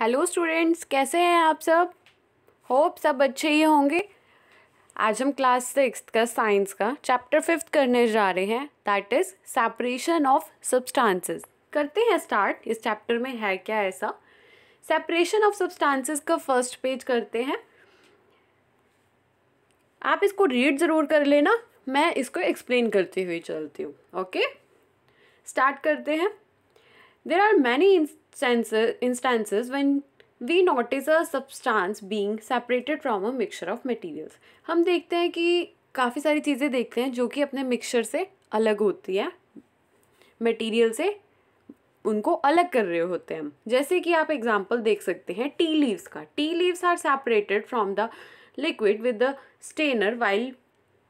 Hello students कैसे हैं आप सब होप सब अच्छे ही होंगे आज हम क्लास सिक्स का साइंस का चैप्टर फिफ्थ करने जा रहे हैं that is separation of substances करते हैं स्टार्ट इस चैप्टर में है क्या ऐसा सेपरेशन ऑफ सब्सटेंसेस का फर्स्ट पेज करते हैं आप इसको रीड ज़रूर कर लेना मैं इसको एक्सप्लेन करते हुए चलती हूँ ओके स्टार्ट करते हैं There are many instances, instances when we notice a substance being separated from a mixture of materials हम देखते हैं कि काफ़ी सारी चीज़ें देखते हैं जो कि अपने मिक्सचर से अलग होती है मटेरियल से उनको अलग कर रहे होते हैं हम जैसे कि आप एग्जांपल देख सकते हैं टी लीव्स का tea leaves are separated from the liquid with the strainer while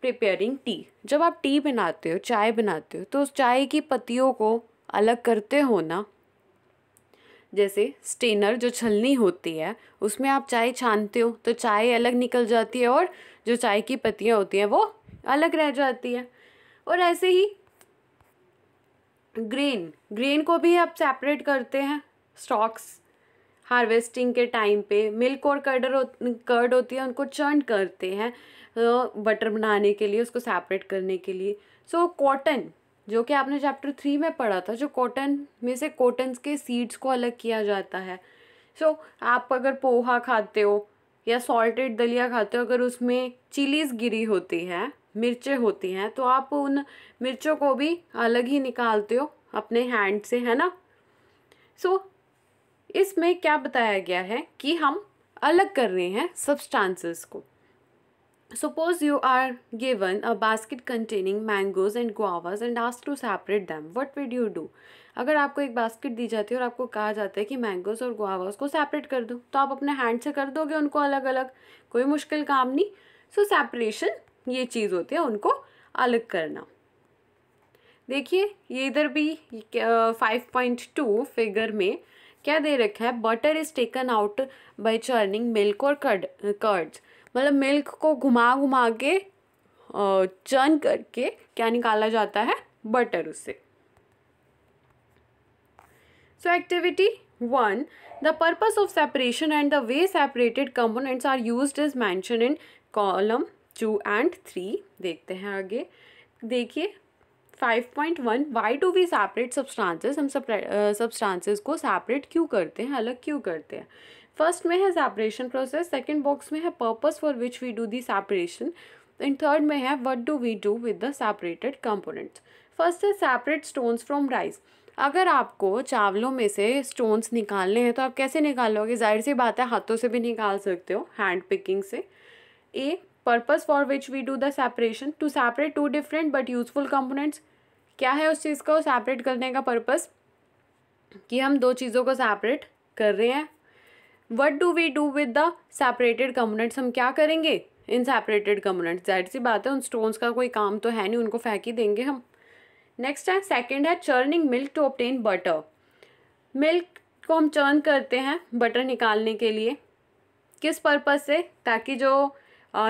preparing tea जब आप टी बनाते हो चाय बनाते हो तो उस चाय की पत्तियों को अलग करते हो ना जैसे स्टेनर जो छलनी होती है उसमें आप चाय छानते हो तो चाय अलग निकल जाती है और जो चाय की पत्तियाँ होती हैं वो अलग रह जाती है और ऐसे ही ग्रेन ग्रेन को भी आप सेपरेट करते हैं स्टॉक्स हार्वेस्टिंग के टाइम पे मिल्क और कर्डर हो, कर्ड होती है उनको चर्न करते हैं बटर बनाने के लिए उसको सेपरेट करने के लिए सो so, कॉटन जो कि आपने चैप्टर थ्री में पढ़ा था जो कॉटन में से कॉटन्स के सीड्स को अलग किया जाता है सो so, आप अगर पोहा खाते हो या सॉल्टेड दलिया खाते हो अगर उसमें चिलीज़ गिरी होती है मिर्चें होती हैं तो आप उन मिर्चों को भी अलग ही निकालते हो अपने हैंड से है ना सो so, इसमें क्या बताया गया है कि हम अलग कर रहे हैं सब्सटेंसेस को Suppose you are given a basket containing mangoes and guavas and asked to separate them. What would you do? अगर आपको एक बास्केट दी जाती है और आपको कहा जाता है कि मैंगोज और गुआवास को सेपरेट कर दो तो आप अपने हैंड से कर दोगे उनको अलग अलग कोई मुश्किल काम नहीं सो so, सेपरेशन ये चीज़ होती है उनको अलग करना देखिए ये इधर भी फाइव पॉइंट टू फिगर में क्या दे रखा है butter is taken out by churning milk और कर्ड कर्ड्स मतलब मिल्क को घुमा घुमा के चर्न करके क्या निकाला जाता है बटर उसे so activity one the purpose of separation and the way separated components are use is mention in column two and three देखते हैं आगे देखिए five point one why do we separate substances हम सब सब्सटांसेस को separate क्यों करते हैं अलग क्यों करते हैं फर्स्ट में है सेपरेशन प्रोसेस सेकेंड बॉक्स में है purpose for which we do the separation and third में है what do we do with the separated components first है सेपरेट स्टोन्स फ्रॉम राइस अगर आपको चावलों में से स्टोन्स निकालने हैं तो आप कैसे निकालोगे जाहिर सी बात है हाथों से भी निकाल सकते हो हैंड पिकिंग से a purpose for which we do the separation to separate two different but useful components क्या है उस चीज़ को सेपरेट करने का पर्पज़ कि हम दो चीज़ों को सेपरेट कर रहे हैं what do we do with the separated components हम क्या करेंगे इन सेपरेटेड कम्पोनेंट्स जाहिर सी बात है उन स्टोन्स का कोई काम तो है नहीं उनको फेंक ही देंगे हम नेक्स्ट है सेकेंड है churning milk to obtain butter milk को हम चर्न करते हैं बटर निकालने के लिए किस पर्पज़ से ताकि जो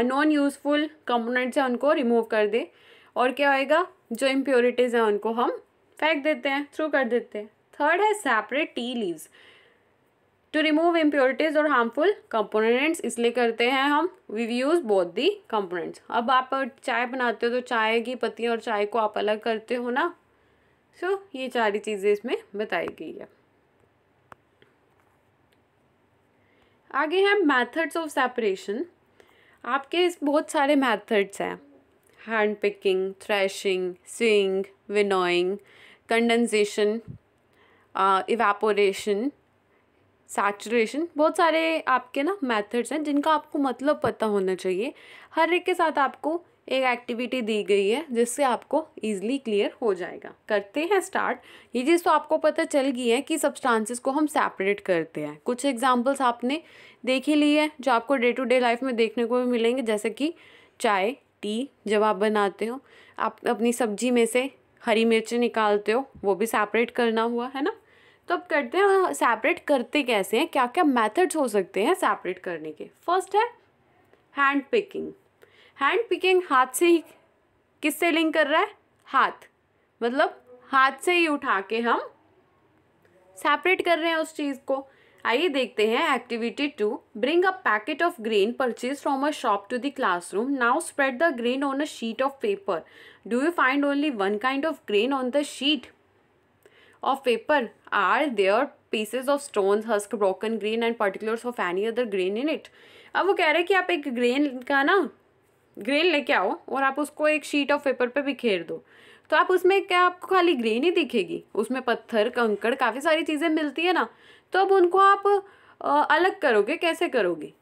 नॉन यूज़फुल कंपोनेंट्स हैं उनको रिमूव कर दे और क्या होएगा जो इम्प्योरिटीज़ हैं उनको हम फेंक देते हैं थ्रू कर देते हैं थर्ड है separate tea leaves to remove impurities और हार्मफुल कंपोनेंट्स इसलिए करते हैं हम we use both the components अब आप चाय बनाते हो तो चाय की पत्ती और चाय को आप अलग करते हो ना सो so, ये सारी चीज़ें इसमें बताई गई है आगे हैं मेथड्स ऑफ सेपरेशन आपके इस बहुत सारे मेथड्स हैं hand picking threshing sieving winnowing condensation evaporation saturation बहुत सारे आपके ना मेथड्स हैं जिनका आपको मतलब पता होना चाहिए हर एक के साथ आपको एक एक्टिविटी दी गई है जिससे आपको ईजिली क्लियर हो जाएगा करते हैं स्टार्ट ये चीज़ तो आपको पता चल गई है कि सब्सटेंसेस को हम सेपरेट करते हैं कुछ एग्जांपल्स आपने देख ही ली है जो आपको डे टू डे लाइफ में देखने को भी मिलेंगे जैसे कि चाय टी जब आप बनाते हो आप अपनी सब्जी में से हरी मिर्च निकालते हो वो भी सेपरेट करना हुआ है ना तो अब करते हैं सेपरेट करते कैसे हैं क्या क्या मेथड्स हो सकते हैं सेपरेट करने के फर्स्ट है हैंड पिकिंग हैंड पिकिंग हाथ से ही किससे लिंक कर रहा है हाथ मतलब हाथ से ही उठा के हम सेपरेट कर रहे हैं उस चीज़ को आइए देखते हैं activity two bring a packet of grain purchase from a shop to the classroom now spread the grain on a sheet of paper do you find only one kind of grain on the sheet of paper are there pieces of stones husk broken grain and particulars of any other grain in it ab wo keh raha hai ki aap ek grain ka na grain leke aao aur aap usko ek sheet of paper pe bikher do तो आप उसमें क्या आपको खाली grain ही दिखेगी उसमें पत्थर कंकड़ काफ़ी सारी चीज़ें मिलती है ना तो अब उनको आप अलग करोगे कैसे करोगे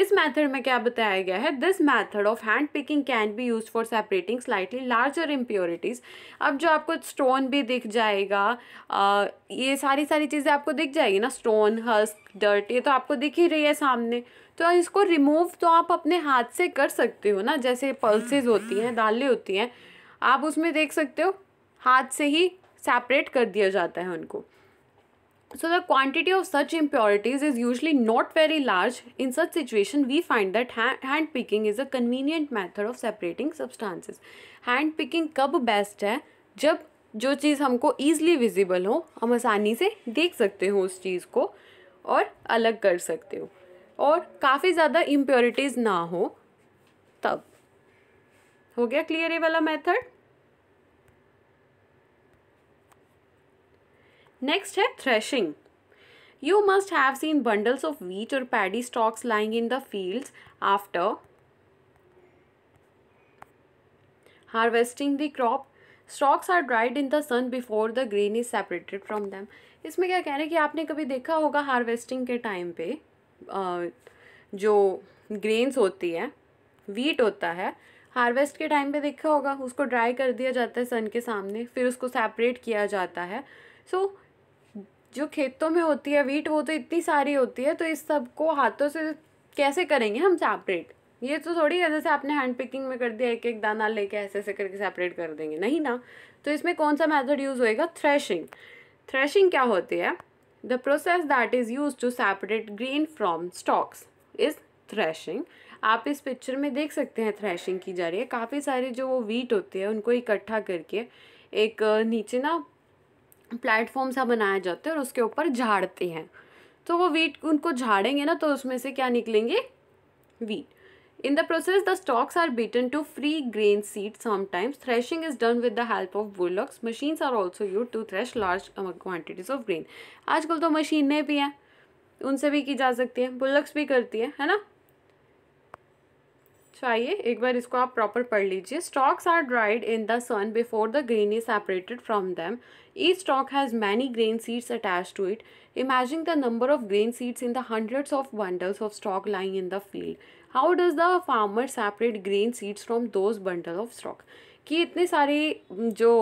इस मेथड में क्या बताया गया है this method of hand picking can be use for separating slightly larger impurities अब जो आपको स्टोन भी दिख जाएगा आ, ये सारी सारी चीज़ें आपको दिख जाएगी ना स्टोन हस्क डर्ट ये तो आपको दिख ही रही है सामने तो इसको रिमूव तो आप अपने हाथ से कर सकते हो ना जैसे पल्सेज होती हैं दालें होती हैं आप उसमें देख सकते हो हाथ से ही सेपरेट कर दिया जाता है उनको So the quantity of such impurities is usually not very large. In such situation, we find that ha hand picking is a convenient method of separating substances. Hand picking kab best hai jab jo cheez humko easily visible ho hum aasani se dekh sakte ho us cheez ko aur alag kar sakte ho aur kafi zyada impurities na ho tab ho gaya clear ये wala method next है threshing you must have seen bundles of wheat और paddy stalks lying in the fields after harvesting the crop stalks are dried in the sun before the grain is separated from them इसमें क्या कह रहे हैं कि आपने कभी देखा होगा हार्वेस्टिंग के टाइम पे जो ग्रेन्स होती है वीट होता है हार्वेस्ट के टाइम पे देखा होगा उसको ड्राई कर दिया जाता है सन के सामने फिर उसको सेपरेट किया जाता है सो so, जो खेतों में होती है वीट वो तो इतनी सारी होती है तो इस सब को हाथों से कैसे करेंगे हम सेपरेट ये तो थोड़ी है जैसे आपने हैंड पिकिंग में कर दिया एक एक दाना लेके ऐसे ऐसे करके सेपरेट कर देंगे नहीं ना तो इसमें कौन सा मेथड यूज़ होएगा थ्रेशिंग थ्रेशिंग क्या होती है the process that is use to separate green from stalks is threshing आप इस पिक्चर में देख सकते हैं थ्रेशिंग की जा रही है काफ़ी सारी जो वो वीट होती है उनको इकट्ठा करके एक नीचे ना प्लेटफॉर्म सा बनाया जाता है और उसके ऊपर झाड़ते हैं तो वो वीट उनको झाड़ेंगे ना तो उसमें से क्या निकलेंगे wheat in the process the stalks are beaten to free grain seed sometimes threshing is done with the help of bullocks machines are also use to thresh large quantities of grain आजकल तो मशीनें भी हैं उनसे भी की जा सकती है बुलक्स भी करती है है ना तो आइए एक बार इसको आप प्रॉपर पढ़ लीजिए stalks are dried in the sun before the grain is separated from them each stalk has many grain seeds attach to it imagine the number of grain seeds in the hundreds of bundles of stalk lying in the field how does the farmer separate grain seeds from those bundle of stalk कि इतने सारे जो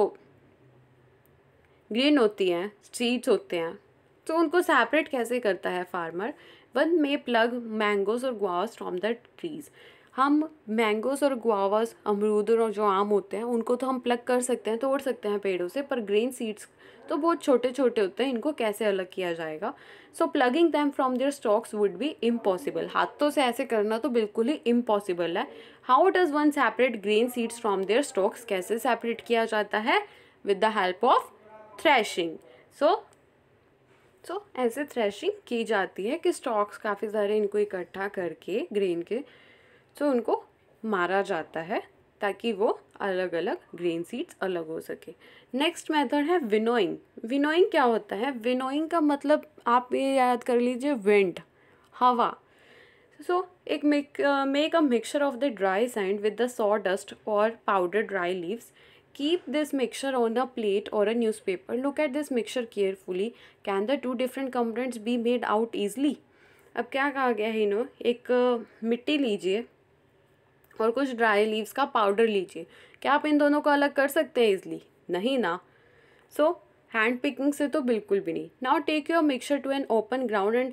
grain होती हैं seeds होते हैं तो उनको सेपरेट कैसे करता है farmer one may pluck mangoes और गुआस फ्रॉम द ट्रीज़ हम मैंगोस और गुआवास अमरूद और जो आम होते हैं उनको तो हम प्लग कर सकते हैं तोड़ सकते हैं पेड़ों से पर ग्रीन सीड्स तो बहुत छोटे छोटे होते हैं इनको कैसे अलग किया जाएगा so plucking them from their stalks would be impossible हाथों से ऐसे करना तो बिल्कुल ही इम्पॉसिबल है how does one separate grain seeds from their stalks कैसे सेपरेट किया जाता है with the help of threshing so so ऐसे थ्रैशिंग की जाती है कि स्टॉक्स काफ़ी सारे इनको इकट्ठा करके ग्रीन के सो उनको मारा जाता है ताकि वो अलग अलग ग्रेन सीड्स अलग हो सके नेक्स्ट मेथड है विनोइंग विनोइंग क्या होता है विनोइंग का मतलब आप ये याद कर लीजिए विंड हवा सो so, एक make make a mixture of the dry sand with the saw dust or powder dry leaves keep this mixture on a plate or a newspaper look at this mixture carefully can the two different components be made out easily अब क्या कहा गया है इन्हों एक मिट्टी लीजिए और कुछ ड्राई लीव्स का पाउडर लीजिए क्या आप इन दोनों को अलग कर सकते हैं इजली नहीं ना सो हैंड पिकिंग से तो बिल्कुल भी नहीं now take your mixture to an open ground and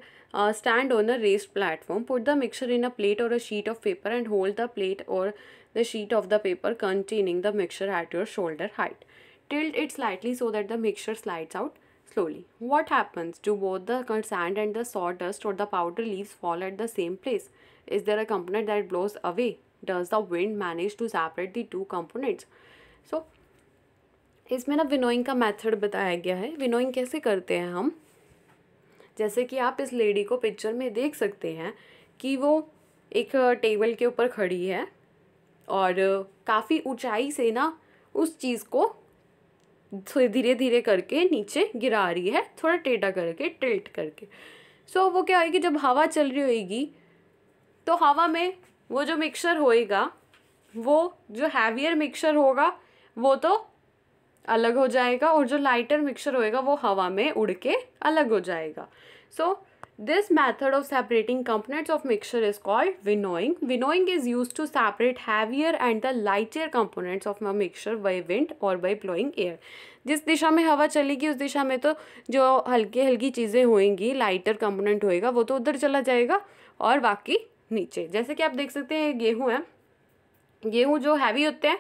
stand on a raised platform put the mixture in a plate or a sheet of paper and hold the plate or the sheet of the paper containing the mixture at your shoulder height it slightly so that the the slides out slowly what happens to both the sand and the saw dust or the powder leaves fall eight the same place is there a component that blows away does the wind manage to separate the two components so इसमें ना winnowing का method बताया गया है winnowing कैसे करते हैं हम जैसे कि आप इस लेडी को पिक्चर में देख सकते हैं कि वो एक टेबल के ऊपर खड़ी है और काफ़ी ऊंचाई से ना उस चीज़ को धीरे धीरे करके नीचे गिरा रही है थोड़ा टेढ़ा करके टिल्ट करके सो so, वो क्या कि जब हवा चल रही होगी तो हवा में वो जो मिक्सर होएगा वो जो हैवियर मिक्सर होगा वो तो अलग हो जाएगा और जो लाइटर मिक्सर होएगा वो हवा में उड़ के अलग हो जाएगा so this method of separating components of mixture is called winnowing winnowing is use to separate heavier and the lightier components of my mixture by wind और बाई ब्लोइंग एयर जिस दिशा में हवा चलेगी उस दिशा में तो जो हल्की हल्की चीज़ें होंगी लाइटर कंपोनेंट होएगा वो तो उधर चला जाएगा और बाकी नीचे जैसे कि आप देख सकते हैं गेहूँ है गेहूँ जो हैवी होते हैं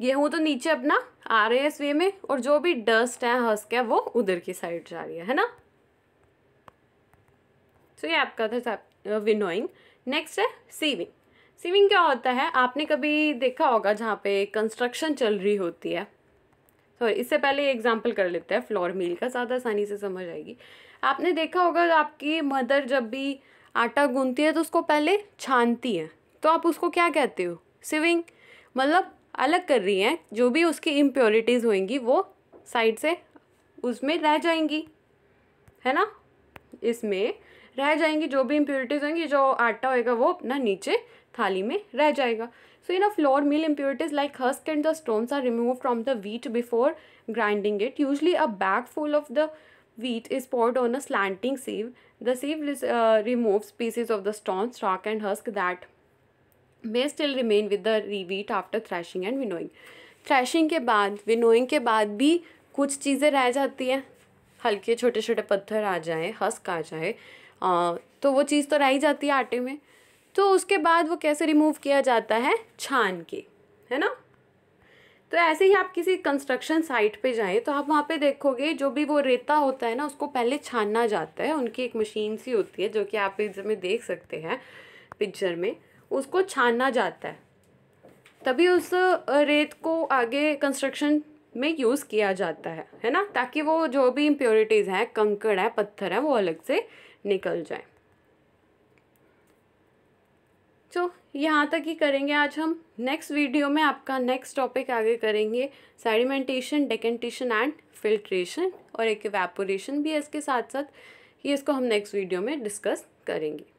गेहूँ तो नीचे अपना आ रहे हैं स्वे में और जो भी डस्ट है हस्क है वो उधर की साइड जा रही है है ना तो so, ये आपका था विनोइंग नेक्स्ट uh, है सीविंग सीविंग क्या होता है आपने कभी देखा होगा जहाँ पे कंस्ट्रक्शन चल रही होती है सॉरी इससे पहले एग्जाम्पल कर लेते हैं फ्लोर मील का ज़्यादा आसानी से समझ आएगी आपने देखा होगा आपकी मदर जब भी आटा गूंथती है तो उसको पहले छानती है तो आप उसको क्या कहते हो सिविंग मतलब अलग कर रही हैं जो भी उसकी इम्प्योरिटीज़ होंगी वो साइड से उसमें रह जाएंगी है ना इसमें रह जाएंगी जो भी इम्प्योरिटीज़ होंगी जो आटा होएगा वो अपना नीचे थाली में रह जाएगा so in a flour mill impurities like husk and the stones are remove from the wheat before grinding it usually a bag full of the wheat is poured on a slanting sieve The sieve uh, removes pieces of the stone, stalk and husk that may still remain with the wheat after threshing and winnowing. Thrashing के बाद winnowing के बाद भी कुछ चीज़ें रह जाती हैं हल्के छोटे छोटे पत्थर आ जाए हस्क आ जाए आ, तो वो चीज़ तो रह ही जाती है आटे में तो उसके बाद वो कैसे रिमूव किया जाता है छान के है ना तो ऐसे ही आप किसी कंस्ट्रक्शन साइट पे जाएं तो आप वहाँ पे देखोगे जो भी वो रेता होता है ना उसको पहले छानना जाता है उनकी एक मशीन सी होती है जो कि आप पिक्चर में देख सकते हैं पिक्चर में उसको छानना जाता है तभी उस रेत को आगे कंस्ट्रक्शन में यूज़ किया जाता है है ना ताकि वो जो भी इम्प्योरिटीज़ हैं कंकड़ हैं पत्थर हैं वो अलग से निकल जाएँ तो यहाँ तक ही करेंगे आज हम नेक्स्ट वीडियो में आपका नेक्स्ट टॉपिक आगे करेंगे सैडिमेंटेशन डेकेंटेशन एंड फिल्ट्रेशन और एक वैपोरेशन भी है इसके साथ साथ ये इसको हम नेक्स्ट वीडियो में डिस्कस करेंगे